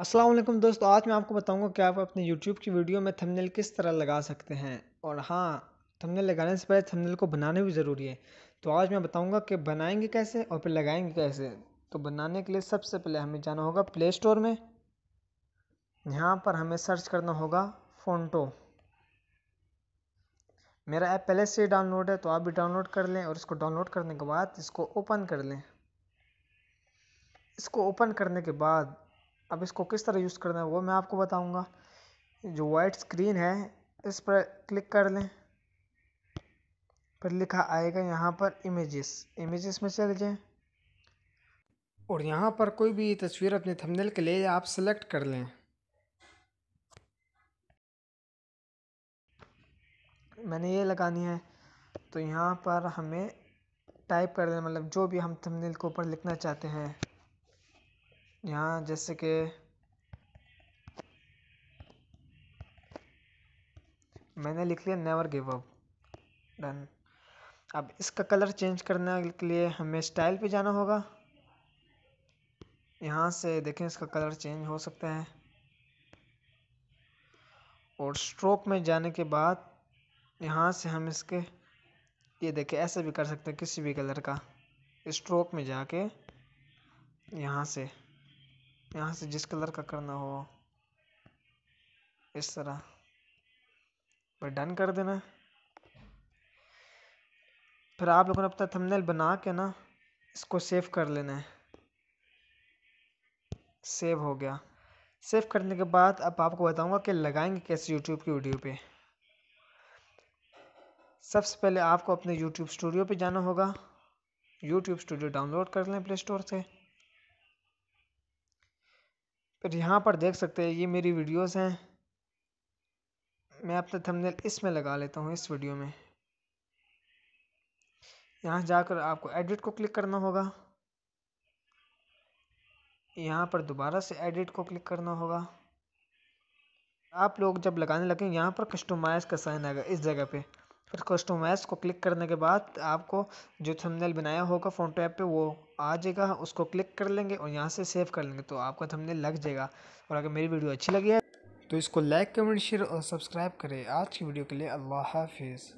असलम दोस्तों आज मैं आपको बताऊंगा कि आप अपने YouTube की वीडियो में थंबनेल किस तरह लगा सकते हैं और हाँ थंबनेल लगाने से पहले थंबनेल को बनाना भी ज़रूरी है तो आज मैं बताऊंगा कि बनाएंगे कैसे और फिर लगाएंगे कैसे तो बनाने के लिए सबसे पहले हमें जाना होगा प्ले स्टोर में यहाँ पर हमें सर्च करना होगा फोनटो मेरा ऐप पहले से डाउनलोड है तो आप भी डाउनलोड कर लें और इसको डाउनलोड करने के बाद इसको ओपन कर लें इसको ओपन करने के बाद अब इसको किस तरह यूज़ करना है वो मैं आपको बताऊँगा जो वाइट स्क्रीन है इस पर क्लिक कर लें फिर लिखा आएगा यहाँ पर इमेजेस इमेजेस में चल जाएँ और यहाँ पर कोई भी तस्वीर अपने थंबनेल के लिए आप सेलेक्ट कर लें मैंने ये लगानी है तो यहाँ पर हमें टाइप कर लें मतलब जो भी हम थंबनेल के ऊपर लिखना चाहते हैं यहाँ जैसे कि मैंने लिख लिया नेवर गिव अप डन अब इसका कलर चेंज करने के लिए हमें स्टाइल पे जाना होगा यहाँ से देखें इसका कलर चेंज हो सकता है और स्ट्रोक में जाने के बाद यहाँ से हम इसके ये देखें ऐसे भी कर सकते हैं किसी भी कलर का स्ट्रोक में जाके यहाँ से यहाँ से जिस कलर का करना हो इस तरह पर डन कर देना फिर आप लोगों ने अपना थंबनेल बना के ना इसको सेव कर लेना है सेव हो गया सेव करने के बाद अब आपको बताऊंगा कि लगाएंगे कैसे यूट्यूब की वीडियो पे सबसे पहले आपको अपने यूट्यूब स्टूडियो पे जाना होगा यूट्यूब स्टूडियो डाउनलोड कर लें प्ले स्टोर से फिर यहाँ पर देख सकते हैं ये मेरी वीडियोस हैं मैं अपना थंबनेल इसमें लगा लेता हूँ इस वीडियो में यहाँ जाकर आपको एडिट को क्लिक करना होगा यहाँ पर दोबारा से एडिट को क्लिक करना होगा आप लोग जब लगाने लगें यहाँ पर कस्टमाइज़ का साइन आएगा इस जगह पे फिर कस्टमाइज़ को क्लिक करने के बाद आपको जो थंबनेल बनाया होगा फोटो ऐप पे वो आ जाएगा उसको क्लिक कर लेंगे और यहाँ से सेव कर लेंगे तो आपका थंबनेल लग जाएगा और अगर मेरी वीडियो अच्छी लगी है तो इसको लाइक कमेंट शेयर और सब्सक्राइब करें आज की वीडियो के लिए अल्लाह हाफिज़